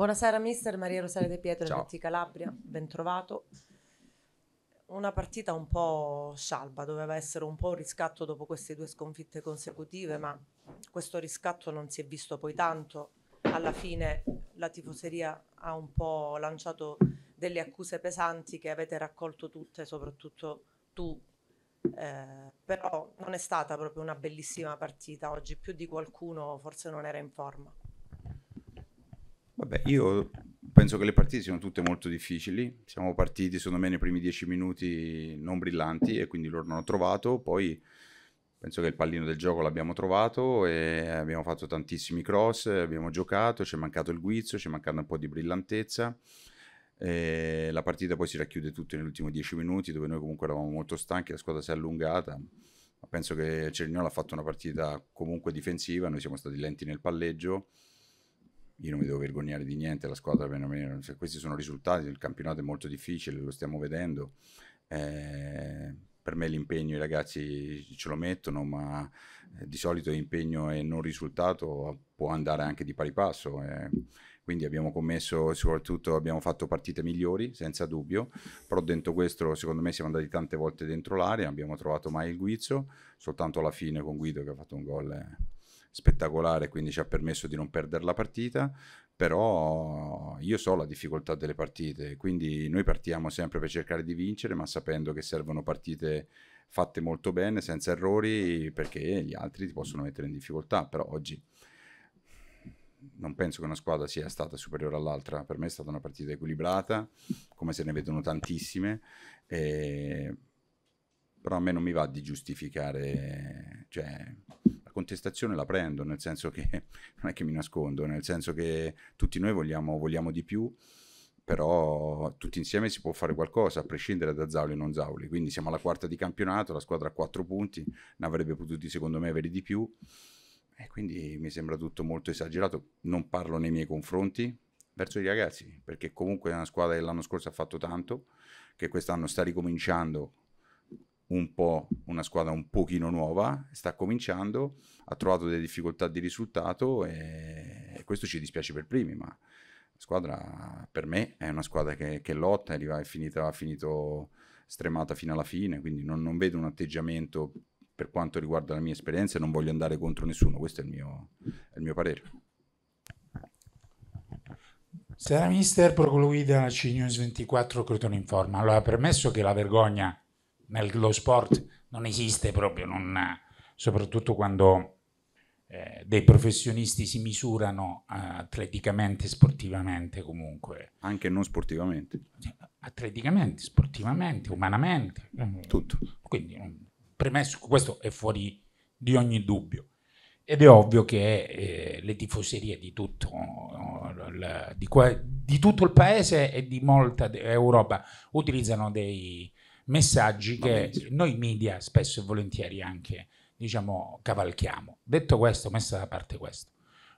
Buonasera mister Maria Rosaria De Pietro, Ciao. tutti Calabria, ben trovato. Una partita un po' scialba, doveva essere un po' un riscatto dopo queste due sconfitte consecutive, ma questo riscatto non si è visto poi tanto. Alla fine la tifoseria ha un po' lanciato delle accuse pesanti che avete raccolto tutte, soprattutto tu. Eh, però non è stata proprio una bellissima partita oggi, più di qualcuno forse non era in forma. Vabbè, io penso che le partite siano tutte molto difficili. Siamo partiti, secondo me, nei primi dieci minuti non brillanti e quindi loro non hanno trovato. Poi penso che il pallino del gioco l'abbiamo trovato e abbiamo fatto tantissimi cross, abbiamo giocato, ci è mancato il guizzo, ci è mancato un po' di brillantezza. E la partita poi si racchiude tutto ultimi dieci minuti dove noi comunque eravamo molto stanchi, la squadra si è allungata. Penso che Cerignola ha fatto una partita comunque difensiva, noi siamo stati lenti nel palleggio io non mi devo vergognare di niente, la squadra meno meno, cioè, questi sono risultati, il campionato è molto difficile, lo stiamo vedendo, eh, per me l'impegno i ragazzi ce lo mettono, ma eh, di solito impegno e non risultato può andare anche di pari passo. Eh. Quindi abbiamo commesso, soprattutto abbiamo fatto partite migliori, senza dubbio, però dentro questo secondo me siamo andati tante volte dentro l'area, abbiamo trovato mai il guizzo, soltanto alla fine con Guido che ha fatto un gol. Eh spettacolare, quindi ci ha permesso di non perdere la partita, però io so la difficoltà delle partite, quindi noi partiamo sempre per cercare di vincere, ma sapendo che servono partite fatte molto bene, senza errori, perché gli altri ti possono mettere in difficoltà, però oggi non penso che una squadra sia stata superiore all'altra, per me è stata una partita equilibrata, come se ne vedono tantissime, e... però a me non mi va di giustificare, cioè la contestazione la prendo, nel senso che non è che mi nascondo, nel senso che tutti noi vogliamo, vogliamo di più, però tutti insieme si può fare qualcosa, a prescindere da Zauli e non Zauli. Quindi siamo alla quarta di campionato, la squadra ha quattro punti, ne avrebbe potuti secondo me avere di più. E quindi mi sembra tutto molto esagerato. Non parlo nei miei confronti verso i ragazzi, perché comunque è una squadra che l'anno scorso ha fatto tanto, che quest'anno sta ricominciando un po' una squadra un pochino nuova, sta cominciando, ha trovato delle difficoltà di risultato e questo ci dispiace per primi, ma la squadra per me è una squadra che, che lotta, è, finita, ha finito stremata fino alla fine, quindi non, non, vedo un atteggiamento per quanto riguarda la mia esperienza e non voglio andare contro nessuno, questo è il mio, è il mio parere. Sera mister, Procoluida, CNews 24, Crotone forma. Allora, permesso che la vergogna nello sport non esiste proprio, non, soprattutto quando eh, dei professionisti si misurano eh, atleticamente, sportivamente comunque. Anche non sportivamente. Atleticamente, sportivamente, umanamente. Tutto. Quindi, premesso, questo è fuori di ogni dubbio. Ed è ovvio che eh, le tifoserie di tutto, di, di tutto, il paese e di molta Europa utilizzano dei, messaggi che noi media spesso e volentieri anche diciamo cavalchiamo. Detto questo, messa da parte questo,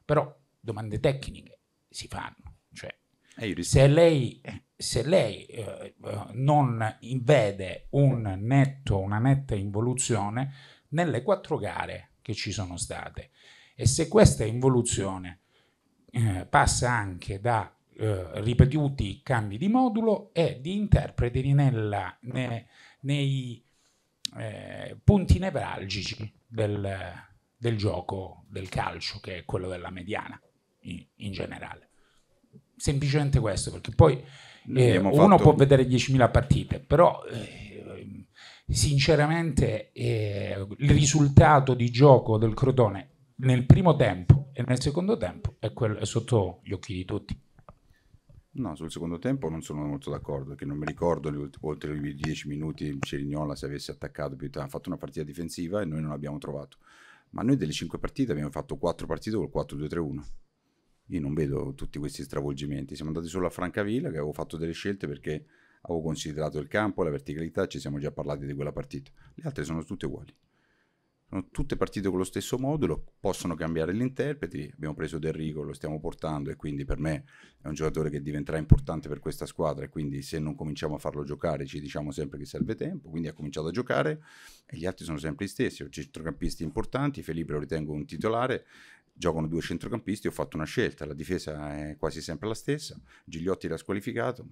però domande tecniche si fanno, cioè eh, se lei, eh. se lei eh, non vede un netto, una netta involuzione nelle quattro gare che ci sono state e se questa involuzione eh, passa anche da eh, ripetuti cambi di modulo e di interpreti nella, ne, nei eh, punti nevralgici del, del, gioco del calcio, che è quello della mediana in, in generale. Semplicemente questo, perché poi eh, uno fatto... può vedere 10.000 partite, però eh, sinceramente eh, il risultato di gioco del Crotone nel primo tempo e nel secondo tempo è, quello, è sotto gli occhi di tutti. No, sul secondo tempo non sono molto d'accordo, perché non mi ricordo oltre i dieci minuti Cerignola se avesse attaccato più tardi. Ha fatto una partita difensiva e noi non l'abbiamo trovato. Ma noi delle cinque partite abbiamo fatto quattro partite col 4-2-3-1. Io non vedo tutti questi stravolgimenti. Siamo andati solo a Francavilla che avevo fatto delle scelte perché avevo considerato il campo, la verticalità, ci siamo già parlati di quella partita. Le altre sono tutte uguali. Sono tutte partite con lo stesso modulo, possono cambiare gli interpreti, abbiamo preso Del Rigo, lo stiamo portando e quindi per me è un giocatore che diventerà importante per questa squadra e quindi se non cominciamo a farlo giocare ci diciamo sempre che serve tempo, quindi ha cominciato a giocare e gli altri sono sempre gli stessi, ho centrocampisti importanti, Felipe lo ritengo un titolare, giocano due centrocampisti, ho fatto una scelta, la difesa è quasi sempre la stessa, Gigliotti l'ha squalificato,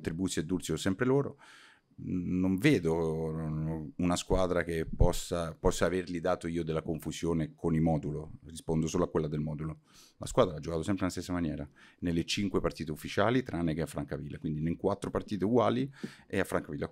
Tribuzzi e Durzi sono sempre loro, non vedo una squadra che possa, possa, avergli dato io della confusione con i modulo, rispondo solo a quella del modulo. La squadra ha giocato sempre nella stessa maniera, nelle cinque partite ufficiali tranne che a Francavilla, quindi in quattro partite uguali e a Francavilla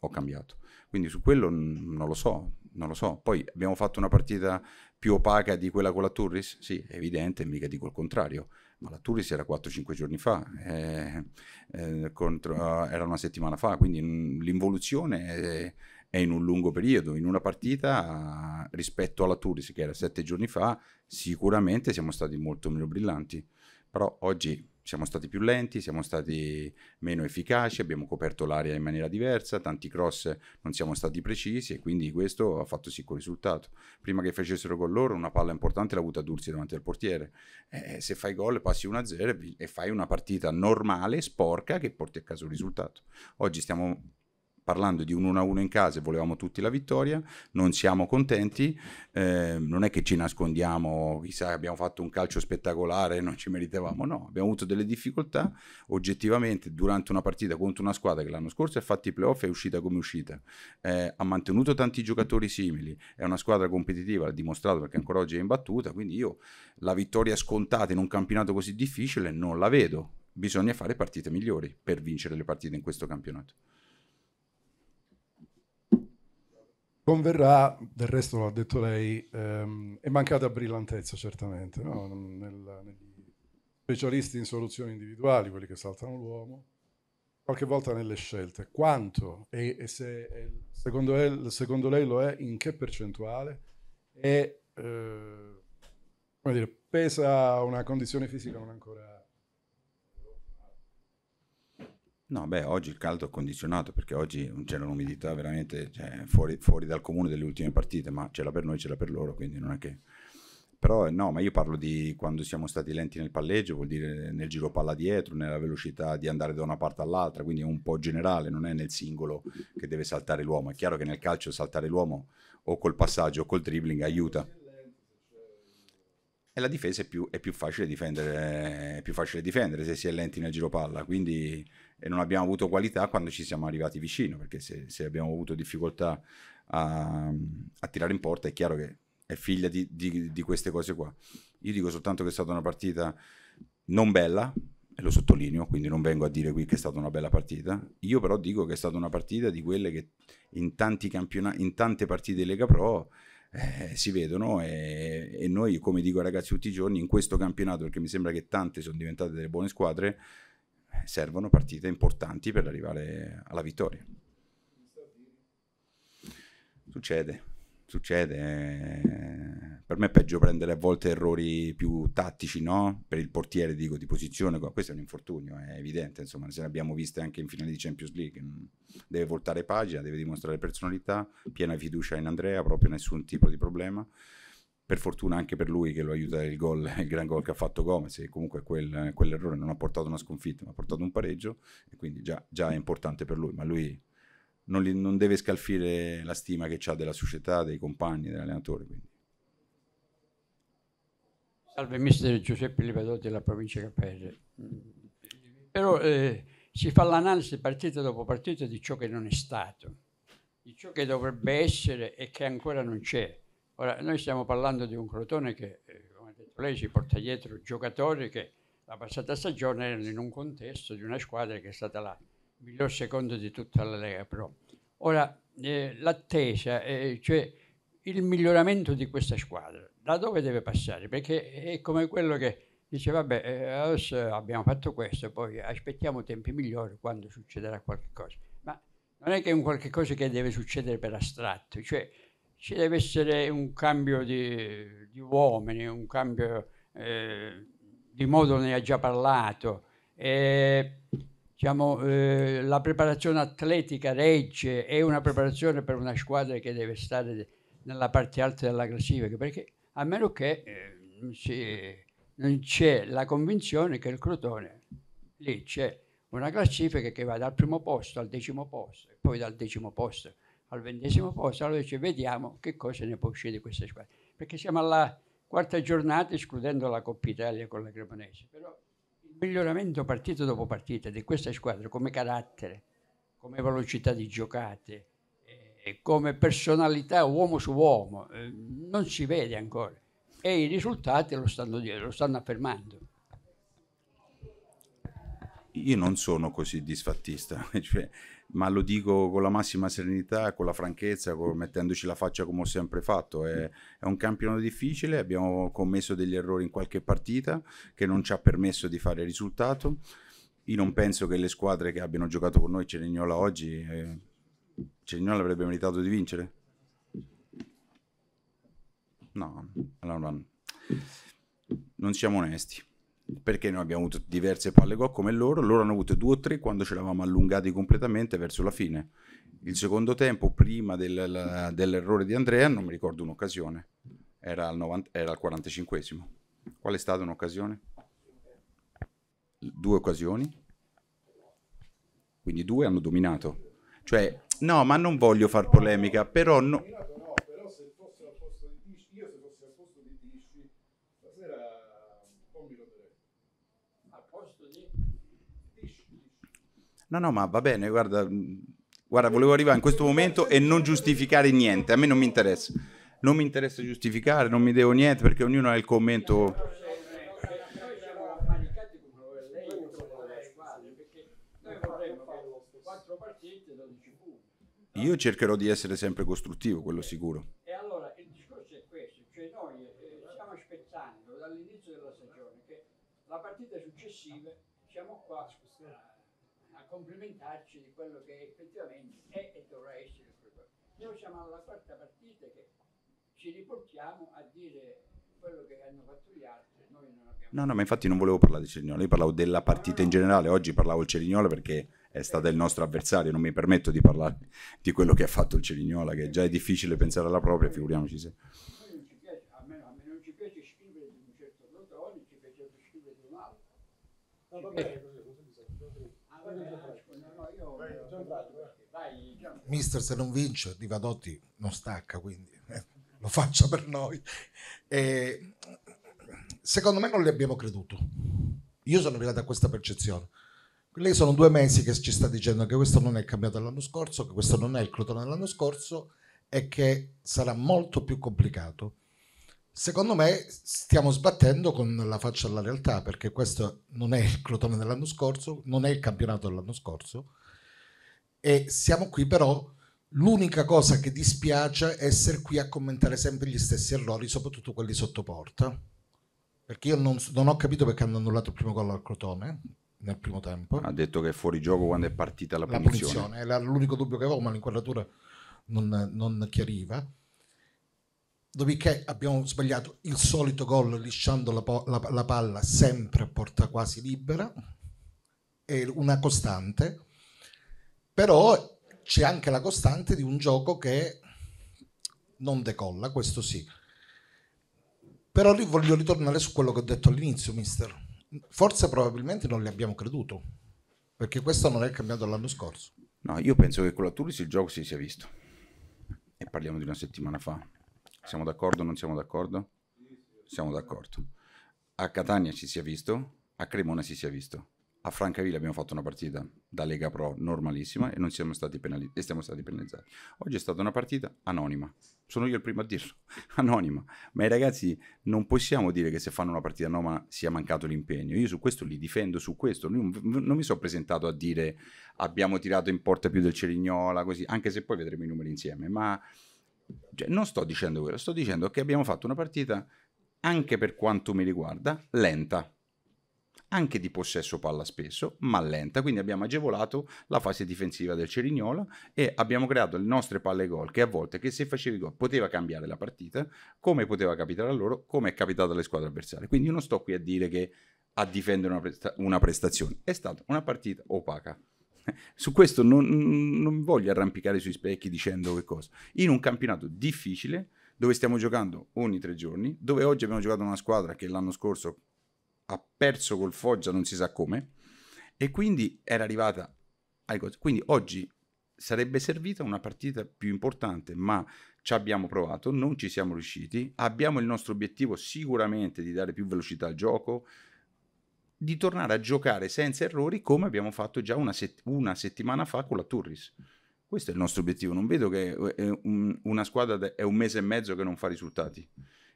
ho cambiato. Quindi su quello non lo so, non lo so. Poi abbiamo fatto una partita più opaca di quella con la Turris? Sì, è evidente, mica dico il contrario. Ma la Turris era 4-5 giorni fa, eh, eh, contro, eh, era una settimana fa, quindi l'involuzione è, è, in un lungo periodo. In una partita rispetto alla Turris, che era 7 giorni fa, sicuramente siamo stati molto meno brillanti. Però oggi siamo stati più lenti, siamo stati meno efficaci, abbiamo coperto l'area in maniera diversa, tanti cross non siamo stati precisi e quindi questo ha fatto sì col risultato. Prima che facessero con loro una palla importante l'ha avuta Durzi davanti al portiere. Eh, se fai gol passi 1-0 e fai una partita normale, sporca, che porti a casa un risultato. Oggi stiamo parlando di un 1-1 in casa e volevamo tutti la vittoria, non siamo contenti, eh, non è che ci nascondiamo, chissà abbiamo fatto un calcio spettacolare, non ci meritavamo, no, abbiamo avuto delle difficoltà, oggettivamente durante una partita contro una squadra che l'anno scorso ha fatto i playoff è uscita come uscita, eh, ha mantenuto tanti giocatori simili, è una squadra competitiva, l'ha dimostrato perché ancora oggi è imbattuta, quindi io la vittoria scontata in un campionato così difficile non la vedo, bisogna fare partite migliori per vincere le partite in questo campionato. Converrà, del resto l'ha detto lei, ehm, è mancata brillantezza certamente no? Nel, negli specialisti in soluzioni individuali, quelli che saltano l'uomo, qualche volta nelle scelte. Quanto e, e se e secondo, lei, secondo, lei, lo è, in che percentuale? E eh, come dire, pesa una condizione fisica non ancora No, beh, oggi il caldo è condizionato perché oggi c'era un'umidità veramente cioè, fuori, fuori, dal comune delle ultime partite, ma ce l'ha per noi, ce l'ha per loro, quindi non è che... Però eh, no, ma io parlo di quando siamo stati lenti nel palleggio, vuol dire nel giro palla dietro, nella velocità di andare da una parte all'altra, quindi è un po' generale, non è nel singolo che deve saltare l'uomo. È chiaro che nel calcio saltare l'uomo o col passaggio o col dribbling aiuta, e la difesa è più, è più, facile, difendere, è più facile difendere se si è lenti nel giro palla, quindi non abbiamo avuto qualità quando ci siamo arrivati vicino, perché se, se abbiamo avuto difficoltà a, a, tirare in porta è chiaro che è figlia di, di, di queste cose qua. Io dico soltanto che è stata una partita non bella, e lo sottolineo, quindi non vengo a dire qui che è stata una bella partita. Io però dico che è stata una partita di quelle che in, tanti campionati, in tante partite di Lega Pro eh, si vedono e, e, noi, come dico ai ragazzi tutti i giorni, in questo campionato, perché mi sembra che tante sono diventate delle buone squadre, servono partite importanti per arrivare alla vittoria. Succede, succede. Eh per me è peggio prendere a volte errori più tattici, no? Per il portiere, dico, di posizione. Questo è un infortunio, è evidente, insomma, se l'abbiamo vista anche in finale di Champions League. Mm, deve voltare pagina, deve dimostrare personalità, piena fiducia in Andrea, proprio nessun tipo di problema. Per fortuna anche per lui che lo aiuta il, gol, il gran gol che ha fatto Gomez, e comunque quel, quell'errore non ha portato una sconfitta, ma ha portato un pareggio, e quindi già, già è importante per lui, ma lui non, li, non deve scalfire la stima che ha della società, dei compagni, dell'allenatore. Quindi. Salve, mister Giuseppe Livadotti della provincia di Capese. Però eh, si fa l'analisi partita dopo partita di ciò che non è stato, di ciò che dovrebbe essere e che ancora non c'è. Ora, noi stiamo parlando di un Crotone che, eh, come ha detto lei, si porta dietro giocatori che la passata stagione erano in un contesto di una squadra che è stata la miglior seconda di tutta la Lega Pro. Ora, eh, l'attesa, eh, cioè il miglioramento di questa squadra, da dove deve passare? Perché è come quello che dice, vabbè, eh, adesso abbiamo fatto questo, poi aspettiamo tempi migliori quando succederà qualcosa. Ma non è che è un qualche cosa che deve succedere per astratto, cioè ci deve essere un cambio di, di uomini, un cambio eh, di modo, ne ha già parlato. E, diciamo, eh, la preparazione atletica regge è una preparazione per una squadra che deve stare nella parte alta della classifica, perché a meno che eh, si, non c'è la convinzione che il Crotone, lì c'è una classifica che va dal primo posto al decimo posto, poi dal decimo posto al ventesimo posto, allora dice vediamo che cosa ne può uscire di questa squadra. Perché siamo alla quarta giornata escludendo la Coppa Italia con la Cremonese, però il miglioramento partita dopo partita di questa squadra come carattere, come velocità di giocate, come personalità uomo su uomo, eh, non si vede ancora e i risultati lo stanno, lo stanno affermando. Io non sono così disfattista, cioè, ma lo dico con la massima serenità, con la franchezza, con, mettendoci la faccia come ho sempre fatto. È, è, un campionato difficile, abbiamo commesso degli errori in qualche partita che non ci ha permesso di fare risultato. Io non penso che le squadre che abbiano giocato con noi Cerignola oggi eh, Cerignola avrebbe meritato di vincere? No, allora non siamo onesti. Perché noi abbiamo avuto diverse palle gol come loro, loro hanno avuto due o tre quando ce l'avamo allungati completamente verso la fine. Il secondo tempo, prima del, dell'errore di Andrea, non mi ricordo un'occasione, era al, 90, era al 45esimo. Qual è stata un'occasione? Due occasioni, quindi due hanno dominato. Cioè No, ma non voglio far polemica, però no... No, no, ma va bene, guarda, mm, guarda, volevo arrivare in questo momento e non giustificare niente, a me non mi interessa. Non mi interessa giustificare, non mi devo niente perché ognuno ha il commento. quattro partite, 12 punti. Io cercherò di essere sempre costruttivo, quello sicuro. E allora il discorso è questo, cioè noi eh, stiamo aspettando dall'inizio della stagione che la partita successiva siamo qua a complimentarci di quello che effettivamente è e dovrà essere il programma. Noi siamo alla quarta partita che ci riportiamo a dire quello che hanno fatto gli altri, noi non abbiamo... No, no, ma infatti non volevo parlare di Cerignola, io parlavo della partita no, no, no. in generale, oggi parlavo del Cerignola perché è stato il nostro avversario, non mi permetto di parlare di quello che ha fatto il Cerignola, che già è difficile pensare alla propria, figuriamoci se... Mister se non vince Divadotti non stacca, quindi eh, lo faccia per noi. E, secondo me non le abbiamo creduto. Io sono arrivato a questa percezione lei sono due mesi che ci sta dicendo che questo non è cambiato l'anno scorso, che questo non è il Crotone dell'anno scorso e che sarà molto più complicato. Secondo me stiamo sbattendo con la faccia alla realtà perché questo non è il Crotone dell'anno scorso, non è il campionato dell'anno scorso e siamo qui però l'unica cosa che dispiace è essere qui a commentare sempre gli stessi errori, soprattutto quelli sotto porta. Perché io non, non ho capito perché hanno annullato il primo gol al Crotone, nel primo tempo. Ha detto che è fuori gioco quando è partita la, la punizione. punizione. Era l'unico dubbio che avevo, ma l'inquadratura non, non chiariva. Dopodiché abbiamo sbagliato il solito gol lisciando la, la, la, palla sempre a porta quasi libera, è una costante, però c'è anche la costante di un gioco che non decolla, questo sì. Però lì voglio ritornare su quello che ho detto all'inizio, mister forse probabilmente non le abbiamo creduto, perché questo non è cambiato l'anno scorso. No, io penso che con la Turis il gioco si sia visto. E parliamo di una settimana fa. Siamo d'accordo o non siamo d'accordo? Siamo d'accordo. A Catania ci si è visto, a Cremona si sia visto. A Francavilla abbiamo fatto una partita da Lega Pro normalissima e non siamo stati, penali- e siamo stati penalizzati. Oggi è stata una partita anonima. Sono io il primo a dirlo, anonima. Ma i ragazzi non possiamo dire che se fanno una partita anonima sia mancato l'impegno. Io su questo li difendo, su questo. Non, non mi sono presentato a dire abbiamo tirato in porta più del Cerignola, così, anche se poi vedremo i numeri insieme. Ma cioè, non sto dicendo quello, sto dicendo che abbiamo fatto una partita, anche per quanto mi riguarda, lenta anche di possesso palla spesso, ma lenta, quindi abbiamo agevolato la fase difensiva del Cerignola e abbiamo creato le nostre palle gol che a volte che se facevi gol poteva cambiare la partita, come poteva capitare a loro, come è capitato alle squadre avversarie. Quindi io non sto qui a dire che a difendere una, presta- una prestazione, è stata una partita opaca. Su questo non, non voglio arrampicare sui specchi dicendo che cosa. In un campionato difficile, dove stiamo giocando ogni tre giorni, dove oggi abbiamo giocato una squadra che l'anno scorso ha perso col Foggia non si sa come e quindi era arrivata ai cose. Quindi oggi sarebbe servita una partita più importante, ma ci abbiamo provato, non ci siamo riusciti, abbiamo il nostro obiettivo sicuramente di dare più velocità al gioco, di tornare a giocare senza errori come abbiamo fatto già una, sett- una settimana fa con la Turris. Questo è il nostro obiettivo, non vedo che eh, un, una squadra è un mese e mezzo che non fa risultati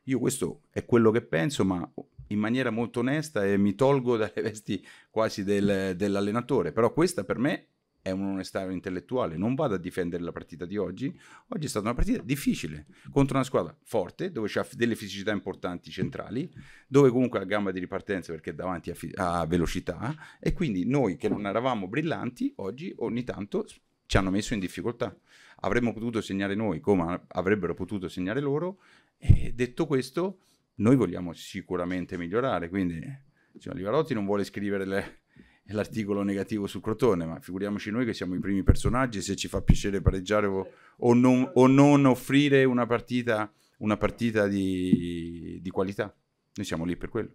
io questo è quello che penso, ma in maniera molto onesta e mi tolgo dalle vesti quasi del, dell'allenatore, però questa per me è un'onestà intellettuale, non vado a difendere la partita di oggi, oggi è stata una partita difficile contro una squadra forte, dove c'è delle fisicità importanti centrali, dove comunque ha gamba di ripartenza perché è davanti a, fi- a velocità e quindi noi che non eravamo brillanti, oggi ogni tanto ci hanno messo in difficoltà. Avremmo potuto segnare noi come avrebbero potuto segnare loro, e detto questo, noi vogliamo sicuramente migliorare, quindi insomma, Livarotti non vuole scrivere le, l'articolo negativo su Crotone, ma figuriamoci noi che siamo i primi personaggi, se ci fa piacere pareggiare o, o, non, o non, offrire una partita, una partita di, di qualità. Noi siamo lì per quello.